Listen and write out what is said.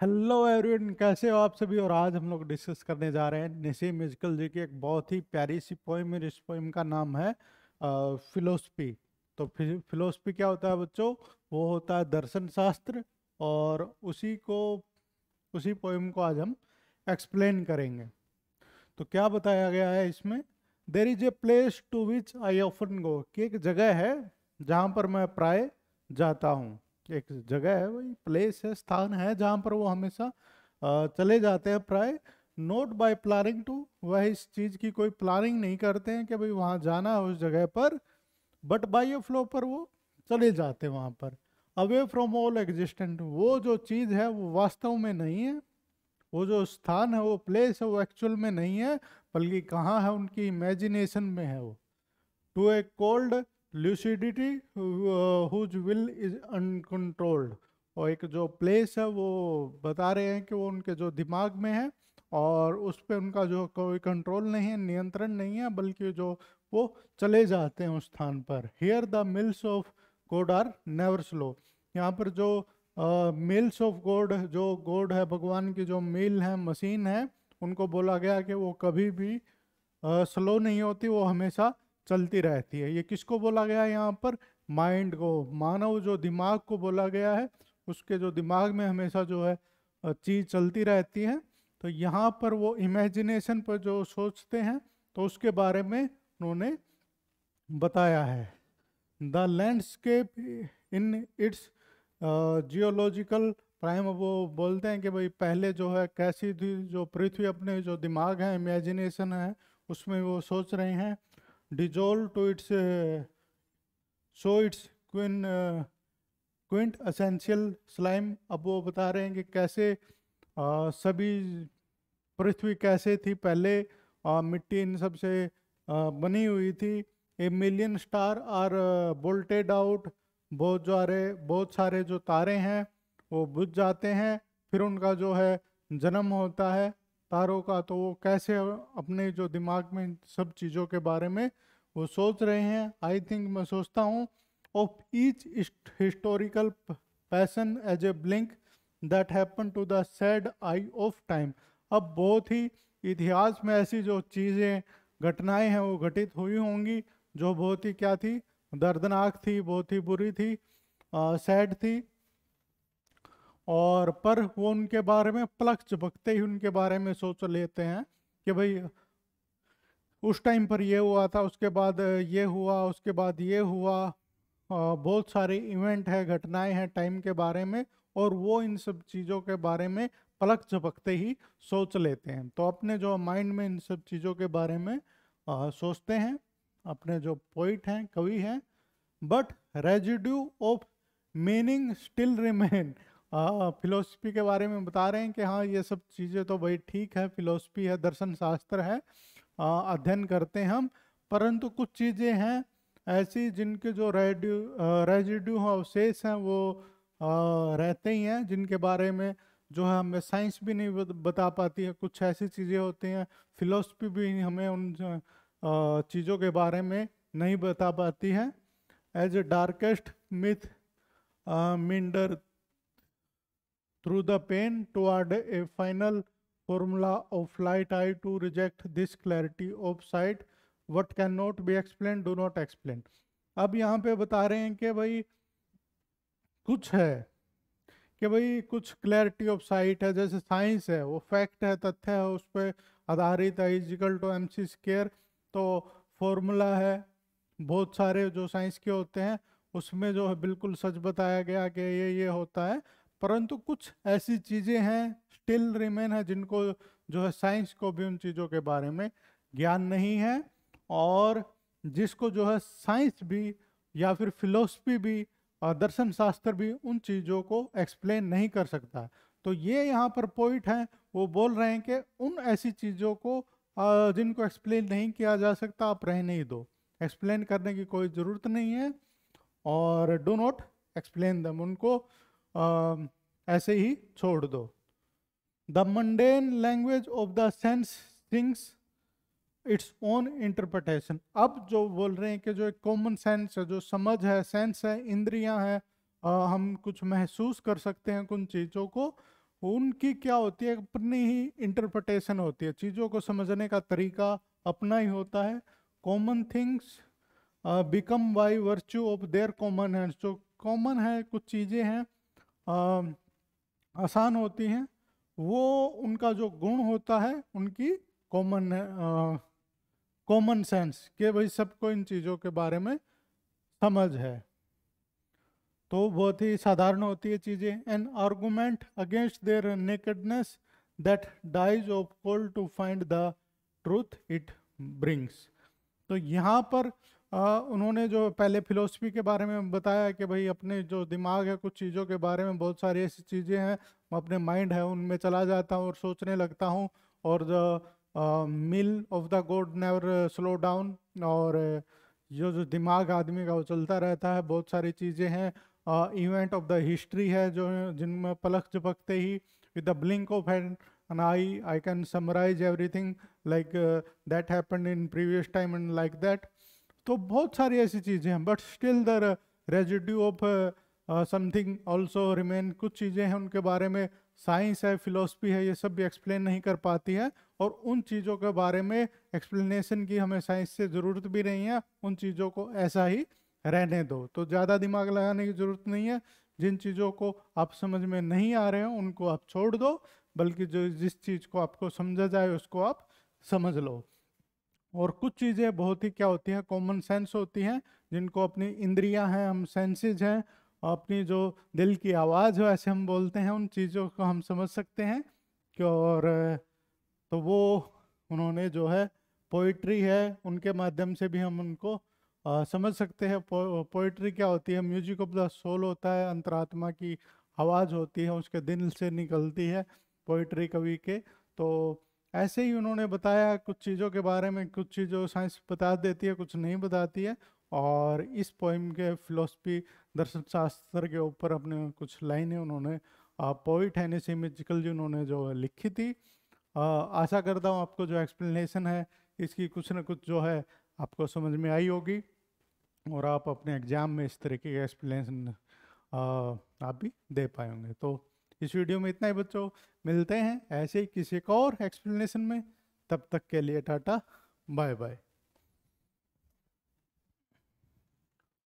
hello everyone कैसे हो आप सभी और आज हम लोग डिस्कस करने जा रहे हैं निसी मिजकल जी की एक बहुत ही प्यारी सी पोइम है इस पोइम का नाम है फिलोसफी तो फिलोसफी क्या होता है बच्चों वो होता है दर्शन शास्त्र और उसी को उसी पोइम को आज हम एक्सप्लेन करेंगे तो क्या बताया गया है इसमें there is a place to which I often go कि एक जगह है जहाँ पर मैं प्राय जाता हूँ एक जगह है वही प्लेस है स्थान है जहाँ पर वो हमेशा चले जाते हैं प्राय नोट बाय प्लानिंग टू वह इस चीज़ की कोई प्लानिंग नहीं करते हैं कि भाई वहाँ जाना है उस जगह पर बट बाई ए फ्लो पर वो चले जाते हैं वहाँ पर अवे फ्रॉम ऑल एग्जिस्टेंट वो जो चीज़ है वो वास्तव में नहीं है वो जो स्थान है वो प्लेस है वो एक्चुअल में नहीं है बल्कि कहाँ है उनकी इमेजिनेशन में है वो to a cold uh, whose will is uncontrolled और एक जो प्लेस है वो बता रहे हैं कि वो उनके जो दिमाग में है और उस पर उनका जो कोई कंट्रोल नहीं है नियंत्रण नहीं है बल्कि जो वो चले जाते हैं उस स्थान पर here the mills of God are never slow यहाँ पर जो मिल्स ऑफ गोड जो गोड है भगवान की जो मिल है मशीन है उनको बोला गया कि वो कभी भी स्लो uh, नहीं होती वो हमेशा चलती रहती है ये किसको बोला गया है यहाँ पर माइंड को मानव जो दिमाग को बोला गया है उसके जो दिमाग में हमेशा जो है चीज़ चलती रहती है तो यहाँ पर वो इमेजिनेशन पर जो सोचते हैं तो उसके बारे में उन्होंने बताया है the landscape in its geological prime वो बोलते हैं कि भाई पहले जो है कैसी थी जो पृथ्वी अपने जो दिमाग है इमेजिनेशन है उसमें वो सोच रहे हैं dissolve to its uh, its quin quintessential slime अब वो बता रहे हैं कि कैसे आ, सभी पृथ्वी कैसे थी पहले आ, मिट्टी इन सबसे बनी हुई थी a million star are bolted out बहुत सारे बहुत सारे जो तारे हैं वो बुझ जाते हैं फिर उनका जो है जन्म होता है तारों का तो वो कैसे अपने जो दिमाग में सब चीज़ों के बारे में वो सोच रहे हैं आई थिंक मैं सोचता हूँ of each historical passion as a blink that happen to the sad eye of time अब बहुत ही इतिहास में ऐसी जो चीज़ें घटनाएं हैं वो घटित हुई होंगी जो बहुत ही क्या थी दर्दनाक थी बहुत ही बुरी थी सैड थी और पर वो उनके बारे में प्लख चपकते ही उनके बारे में सोच लेते हैं कि भाई उस टाइम पर ये हुआ था उसके बाद ये हुआ उसके बाद ये हुआ बहुत सारे इवेंट है घटनाएं हैं टाइम के बारे में और वो इन सब चीज़ों के बारे में पलक झपकते ही सोच लेते हैं तो अपने जो माइंड में इन सब चीज़ों के बारे में आ, सोचते हैं अपने जो पोइट हैं कवि हैं but residue of meaning still remain philosophy हाँ, के बारे में बता रहे हैं कि हाँ ये सब चीज़ें तो भाई ठीक है फिलोसफी है दर्शन शास्त्र है अध्ययन करते हैं हम परंतु कुछ चीज़ें हैं ऐसी जिनके जो रेड्यू रेजिड्यू अवशेष हैं वो आ, रहते ही हैं जिनके बारे में जो है हमें साइंस भी नहीं बता पाती है कुछ ऐसी चीज़ें होती हैं फिलोसफी भी हमें उन चीज़ों के बारे में नहीं बता पाती है as a darkest myth minder through the pen toward a final formula of light eye to reject this clarity of sight what cannot be explained do not explain अब यहाँ पे बता रहे हैं कि भाई कुछ है कि भाई कुछ क्लैरिटी ऑफ साइट है जैसे साइंस है वो फैक्ट है तथ्य है उस पर आधारित है is equal to M C square तो फॉर्मूला है बहुत सारे जो साइंस के होते हैं उसमें जो है बिल्कुल सच बताया गया कि ये ये होता है परंतु कुछ ऐसी चीज़ें हैं स्टिल रिमेन है जिनको जो है साइंस को भी उन चीज़ों के बारे में ज्ञान नहीं है और जिसको जो है साइंस भी या फिर फिलोसफी भी और दर्शन शास्त्र भी उन चीज़ों को एक्सप्लेन नहीं कर सकता तो ये यहाँ पर पॉइंट है वो बोल रहे हैं कि उन ऐसी चीज़ों को जिनको एक्सप्लेन नहीं किया जा सकता आप रहने ही दो एक्सप्लेन करने की कोई ज़रूरत नहीं है और डो नॉट एक्सप्लेन दम उनको ऐसे ही छोड़ दो the mundane language of the sense things its own interpretation अब जो बोल रहे हैं कि जो एक कॉमन सेंस है जो समझ है सेंस है इंद्रियां हैं हम कुछ महसूस कर सकते हैं कुछ चीज़ों को उनकी क्या होती है अपनी ही इंटरप्रटेशन होती है चीज़ों को समझने का तरीका अपना ही होता है common things become by virtue of their common है जो कॉमन है कुछ चीज़ें हैं आसान होती हैं वो उनका जो गुण होता है उनकी कॉमन कॉमन सेंस के भाई सबको इन चीज़ों के बारे में समझ है तो बहुत ही साधारण होती है चीज़ें an argument against their nakedness that dies of cold to find the truth it brings तो यहाँ पर आ, उन्होंने जो पहले फिलोसफी के बारे में बताया कि भाई अपने जो दिमाग है कुछ चीज़ों के बारे में बहुत सारी ऐसी चीज़ें हैं मैं अपने माइंड है उनमें चला जाता हूँ और सोचने लगता हूँ और mill of the God never slow down और जो जो दिमाग आदमी का वो चलता रहता है बहुत सारी चीज़ें हैं इवेंट ऑफ द हिस्ट्री है जो जिनमें पलख झपकते ही with the blink of and and I I can summarise everything like that happen in previous time and like that तो बहुत सारी ऐसी चीज़ें हैं but still the residue of something also remain कुछ चीज़ें हैं उनके बारे में साइंस है फिलोसफी है ये सब भी एक्सप्लेन नहीं कर पाती है और उन चीज़ों के बारे में एक्सप्लेनेशन की हमें साइंस से ज़रूरत भी नहीं है उन चीज़ों को ऐसा ही रहने दो तो ज़्यादा दिमाग लगाने की ज़रूरत नहीं है जिन चीज़ों को आप समझ में नहीं आ रहे हो उनको आप छोड़ दो बल्कि जो जिस चीज़ को आपको समझा जाए उसको आप समझ लो और कुछ चीज़ें बहुत ही क्या होती हैं कॉमन सेंस होती हैं जिनको अपनी इंद्रियां हैं हम सेंसेज हैं अपनी जो दिल की आवाज़ हो ऐसे हम बोलते हैं उन चीज़ों को हम समझ सकते हैं कि और तो वो उन्होंने जो है पोइट्री है उनके माध्यम से भी हम उनको आ, समझ सकते हैं पोइट्री क्या होती है म्यूजिक ऑफ द सोल होता है अंतरात्मा की आवाज़ होती है उसके दिल से निकलती है पोइट्री कवि के तो ऐसे ही उन्होंने बताया कुछ चीज़ों के बारे में कुछ चीज़ों साइंस बता देती है कुछ नहीं बताती है और इस पोइम के फिलोसफी दर्शन शास्त्र के ऊपर अपने कुछ लाइनें उन्होंने पोइट हैनिसी मिजिकल जी उन्होंने जो लिखी थी आ, आशा करता हूँ आपको जो एक्सप्लेनेशन है इसकी कुछ ना कुछ जो है आपको समझ में आई होगी और आप अपने एग्ज़ाम में इस तरीके का एक्सप्लेनेशन आप भी दे पाएंगे तो इस वीडियो में इतना ही बच्चों मिलते हैं ऐसे ही किसी एक और एक्सप्लेनेशन में तब तक के लिए टाटा बाय बाय